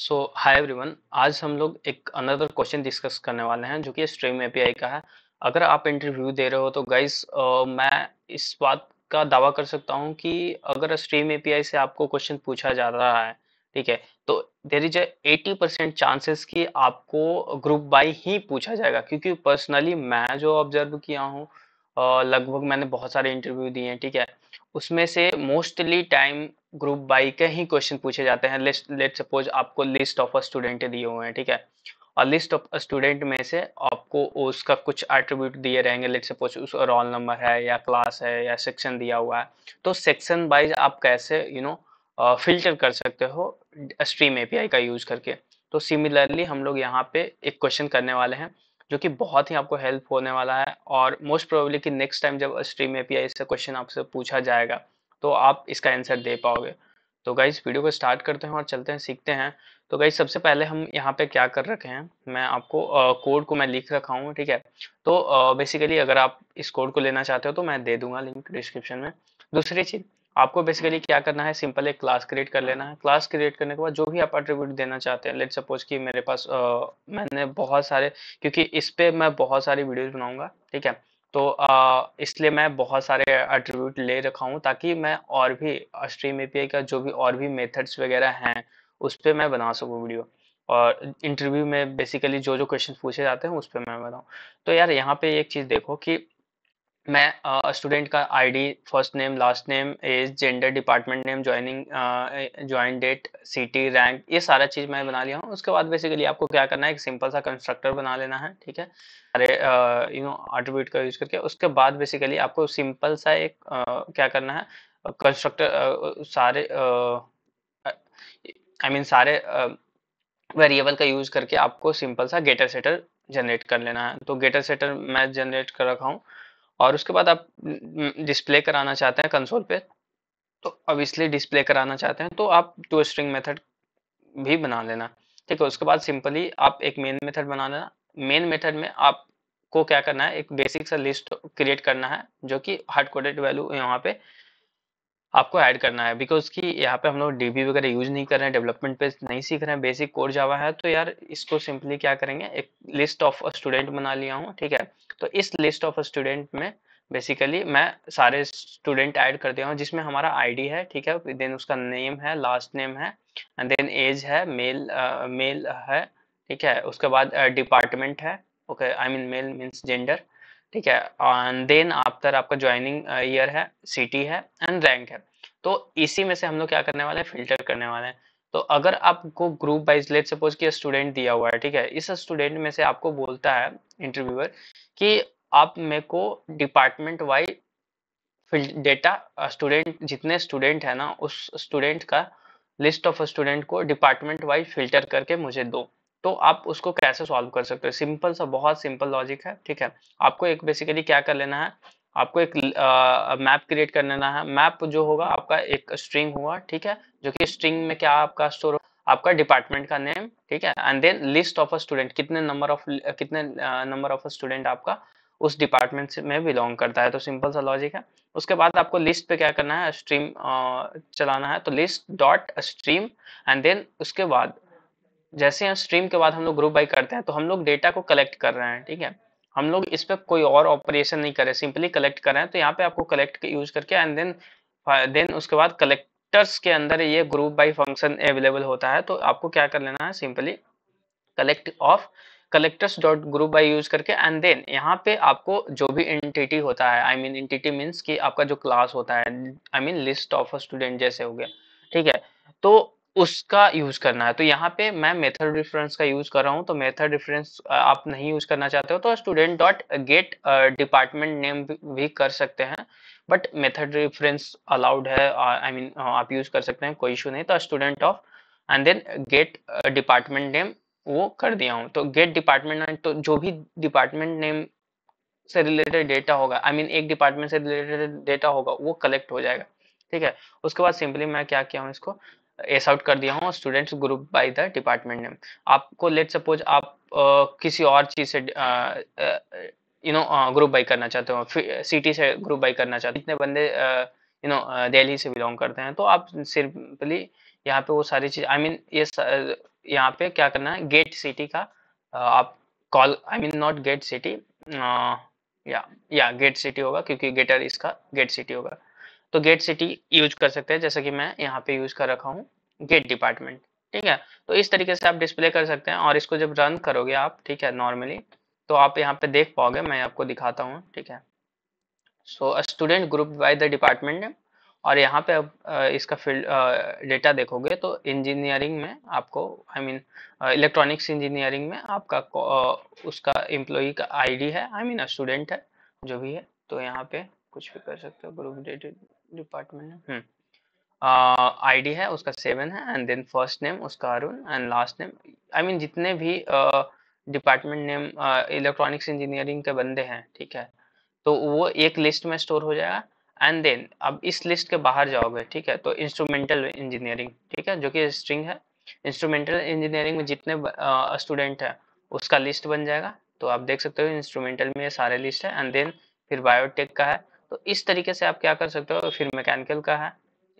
सो hi everyone आज हम लोग एक अनदर क्वेश्चन डिस्कस करने वाले हैं जो कि स्ट्रीम एपीआई का है अगर आप इंटरव्यू दे रहे हो तो गाइस uh, मैं इस बात का दावा कर सकता हूं कि अगर स्ट्रीम एपीआई से आपको क्वेश्चन पूछा जा रहा है ठीक है तो there is eighty percent chances कि आपको ग्रुप बाई ही पूछा जाएगा क्योंकि पर्सनली मैं जो ऑब्जर्व किया हूँ लगभग मैंने बहुत सारे इंटरव्यू दिए हैं ठीक है उसमें से मोस्टली टाइम ग्रुप बाई के ही क्वेश्चन पूछे जाते हैं लेट सपोज आपको लिस्ट ऑफ स्टूडेंट दिए हुए हैं ठीक है और लिस्ट ऑफ स्टूडेंट में से आपको उसका कुछ एट्रीब्यूट दिए रहेंगे लेट सपोज उस रोल नंबर है या क्लास है या सेक्शन दिया हुआ है तो सेक्शन वाइज आप कैसे यू नो फिल्टर कर सकते हो स्ट्रीम एपीआई का यूज करके तो सिमिलरली हम लोग यहाँ पे एक क्वेश्चन करने वाले हैं जो कि बहुत ही आपको हेल्प होने वाला है और मोस्ट प्रोबेबली कि नेक्स्ट टाइम जब स्ट्रीम ए पी से क्वेश्चन आपसे पूछा जाएगा तो आप इसका आंसर दे पाओगे तो गाइज वीडियो को स्टार्ट करते हैं और चलते हैं सीखते हैं तो गाइज सबसे पहले हम यहाँ पे क्या कर रखे हैं मैं आपको कोड को मैं लिख रखा हूँ ठीक है तो बेसिकली अगर आप इस कोड को लेना चाहते हो तो मैं दे दूंगा लिंक डिस्क्रिप्शन में दूसरी चीज़ आपको बेसिकली क्या करना है सिंपल एक क्लास क्रिएट कर लेना है क्लास क्रिएट करने के बाद जो भी आप एट्रीब्यूट देना चाहते हैं लेट सपोज कि मेरे पास आ, मैंने बहुत सारे क्योंकि इस पर मैं बहुत सारी वीडियोज बनाऊंगा ठीक है तो इसलिए मैं बहुत सारे एट्रीब्यूट ले रखा हूँ ताकि मैं और भी स्ट्रीम ए का जो भी और भी मेथड्स वगैरह हैं उस पर मैं बना सकूँ वीडियो और इंटरव्यू में बेसिकली जो जो क्वेश्चन पूछे जाते हैं उस पर मैं बताऊँ तो यार यहाँ पे एक चीज़ देखो कि मैं स्टूडेंट का ID first name last name age gender department name joining join date city rank ये सारा चीज़ मैं बना लिया हूँ उसके बाद बेसिकली आपको क्या करना है एक सिंपल सा कंस्ट्रक्टर बना लेना है ठीक है अरे यू नो आर्ट्रीब्यूट का यूज करके उसके बाद बेसिकली आपको सिंपल सा एक uh, क्या करना है कंस्ट्रक्टर uh, सारे I uh, mean I mean, सारे वेरिएबल का यूज करके आपको सिंपल सा गेटर सेटर जनरेट कर लेना है तो गेटर सेटर मैं जनरेट कर रखा हूँ और उसके बाद आप डिस्प्ले कराना चाहते हैं कंसोल पे तो अब इसलिए डिस्प्ले कराना चाहते हैं तो आप टू स्ट्रिंग मेथड भी बना लेना ठीक है उसके बाद सिंपली आप एक मेन मेथड बना लेना मेन मेथड में आपको क्या करना है एक बेसिक सा लिस्ट क्रिएट करना है जो कि हार्ड कोडेड वैल्यू यहाँ पे आपको ऐड करना है बिकॉज कि यहाँ पे हम लोग डीबी वगैरह यूज नहीं कर रहे हैं डेवलपमेंट पे नहीं सीख रहे हैं बेसिक कोर्स जावा है तो यार इसको सिंपली क्या करेंगे एक लिस्ट ऑफ स्टूडेंट बना लिया हूँ ठीक है तो इस लिस्ट ऑफ स्टूडेंट में बेसिकली मैं सारे स्टूडेंट ऐड कर दिया हूँ जिसमें हमारा आई है ठीक है देन उसका नेम है लास्ट नेम है एंड देन एज है मेल मेल uh, है ठीक है उसके बाद डिपार्टमेंट uh, है okay I mean male means gender ठीक है एंड देन आफ्टर आपका ज्वाइनिंग ईयर uh, है सिटी है एंड रैंक है तो इसी में से हम लोग क्या करने वाले हैं फिल्टर करने वाले हैं तो अगर आपको ग्रुप वाइज लेट सपोज कि स्टूडेंट दिया हुआ है ठीक है इस स्टूडेंट में से आपको बोलता है इंटरव्यूअर कि आप मेरे को डिपार्टमेंट वाइज डेटा स्टूडेंट जितने स्टूडेंट है ना उस स्टूडेंट का लिस्ट ऑफ स्टूडेंट को डिपार्टमेंट वाइज फिल्टर करके मुझे दो तो आप उसको कैसे सॉल्व कर सकते हो सिंपल सा बहुत सिंपल लॉजिक है ठीक है आपको एक बेसिकली क्या कर लेना है आपको एक मैप क्रिएट कर लेना है मैप जो होगा आपका एक स्ट्रिंग हुआ ठीक है जो कि स्ट्रिंग में क्या आपका स्टोर आपका डिपार्टमेंट का नेम ठीक है and then list of a student कितने नंबर ऑफ कितने नंबर ऑफ अ स्टूडेंट आपका उस डिपार्टमेंट में बिलोंग करता है तो सिंपल सा लॉजिक है उसके बाद आपको लिस्ट पे क्या करना है स्ट्रीम चलाना है तो list dot stream and then उसके बाद जैसे यहाँ स्ट्रीम के बाद हम लोग ग्रुप बाई करते हैं तो हम लोग डेटा को कलेक्ट कर रहे हैं ठीक है हम लोग इस पर कोई और ऑपरेशन नहीं करें सिंपली कलेक्ट कर रहे हैं तो यहाँ पे आपको कलेक्ट यूज करके एंड देन देन उसके बाद कलेक्टर्स के अंदर ये ग्रुप बाई फंक्शन अवेलेबल होता है तो आपको क्या कर लेना है simply collect of collectors dot group by use करके एंड देन यहाँ पे आपको जो भी एंटिटी होता है आई मीन एंटिटी मीन्स कि आपका जो क्लास होता है I mean list of student जैसे हो गया ठीक है तो उसका यूज करना है तो यहाँ पे मैं मेथड डिफरेंस का यूज कर रहा हूँ तो मेथड डिफरेंस आप नहीं यूज करना चाहते हो तो student dot get department name भी कर सकते हैं बट मेथड रेफरेंस अलाउड है आई I मीन mean, आप यूज कर सकते हैं कोई इशू नहीं तो student of and then get department name वो कर दिया हूँ तो गेट डिपार्टमेंट तो जो भी डिपार्टमेंट नेम से रिलेटेड डेटा होगा आई I मीन mean, एक डिपार्टमेंट से रिलेटेड डेटा होगा वो कलेक्ट हो जाएगा ठीक है उसके बाद सिंपली मैं क्या किया हूँ इसको एस आउट कर दिया हूँ students group by the department name आपको लेट सपोज आप आ, किसी और चीज से यू नो ग्रुप बाई करना चाहते हो सिटी से ग्रुप बाई करना चाहते हो जितने बंदे यू नो दिल्ली से बिलोंग करते हैं तो आप सिंपली यहाँ पे वो सारी चीज आई मीन ये यहाँ पे क्या करना है गेट सिटी का uh, आप call I mean not get city या या गेट सिटी होगा क्योंकि गेटर इसका गेट सिटी होगा तो गेट सिटी यूज कर सकते हैं जैसे कि मैं यहाँ पे यूज कर रखा हूँ गेट डिपार्टमेंट ठीक है तो इस तरीके से आप डिस्प्ले कर सकते हैं और इसको जब रन करोगे आप ठीक है नॉर्मली तो आप यहाँ पे देख पाओगे मैं आपको दिखाता हूँ ठीक है so student group by the department और यहाँ पे अब इसका फील्ड डेटा देखोगे तो इंजीनियरिंग में आपको आई मीन इलेक्ट्रॉनिक्स इंजीनियरिंग में आपका uh, उसका एम्प्लॉई का आईडी है आई मीन स्टूडेंट है जो भी है तो यहाँ पे कुछ भी कर सकते हो ग्रुप डेटेड डिपार्टमेंट है हम्म। आईडी है उसका सेवन है एंड देन फर्स्ट नेम उसका Arun and last name I mean जितने भी डिपार्टमेंट नेम इलेक्ट्रॉनिक्स इंजीनियरिंग के बंदे हैं ठीक है तो वो एक लिस्ट में स्टोर हो जाएगा एंड देन अब इस लिस्ट के बाहर जाओगे ठीक है तो इंस्ट्रूमेंटल इंजीनियरिंग ठीक है जो कि स्ट्रिंग है इंस्ट्रूमेंटल इंजीनियरिंग में जितने स्टूडेंट हैं उसका लिस्ट बन जाएगा तो आप देख सकते हो इंस्ट्रूमेंटल में सारे लिस्ट है एंड देन फिर बायोटेक का है तो इस तरीके से आप क्या कर सकते हो फिर मैकेनिकल का है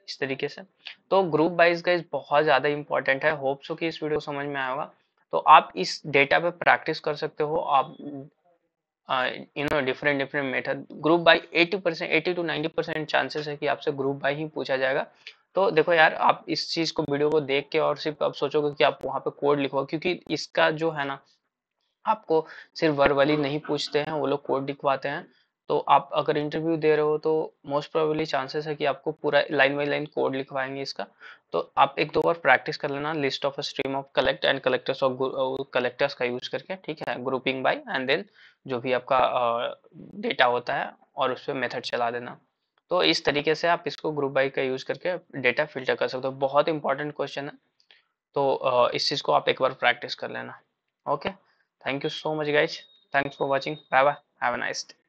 इस तरीके से तो ग्रुप वाइज का बहुत ज़्यादा इंपॉर्टेंट है होप्स हो कि इस वीडियो समझ में आएगा तो आप इस डेटा पे प्रैक्टिस कर सकते हो आप you know different different method group by 80 percent eighty to 90 percent chances है कि आपसे ग्रुप बाई ही पूछा जाएगा तो देखो यार आप इस चीज़ को वीडियो को देख के और सिर्फ आप सोचोगे कि आप वहाँ पे कोड लिखो क्योंकि इसका जो है ना आपको सिर्फ वर्वली नहीं पूछते हैं वो लोग कोड लिखवाते हैं तो आप अगर इंटरव्यू दे रहे हो तो मोस्ट प्रोबेबली चांसेस है कि आपको पूरा लाइन बाई लाइन कोड लिखवाएंगे इसका तो आप एक दो बार प्रैक्टिस कर लेना list of stream of collect and collectors of collectors का यूज करके ठीक है ग्रुपिंग बाई एंड देन जो भी आपका डेटा uh, होता है और उस पर मेथड चला देना तो इस तरीके से आप इसको ग्रुप बाई का यूज करके डेटा फिल्टर कर सकते हो बहुत इंपॉर्टेंट क्वेश्चन है तो uh, इस चीज़ को आप एक बार प्रैक्टिस कर लेना okay thank you so much guys thanks for watching bye bye have a nice day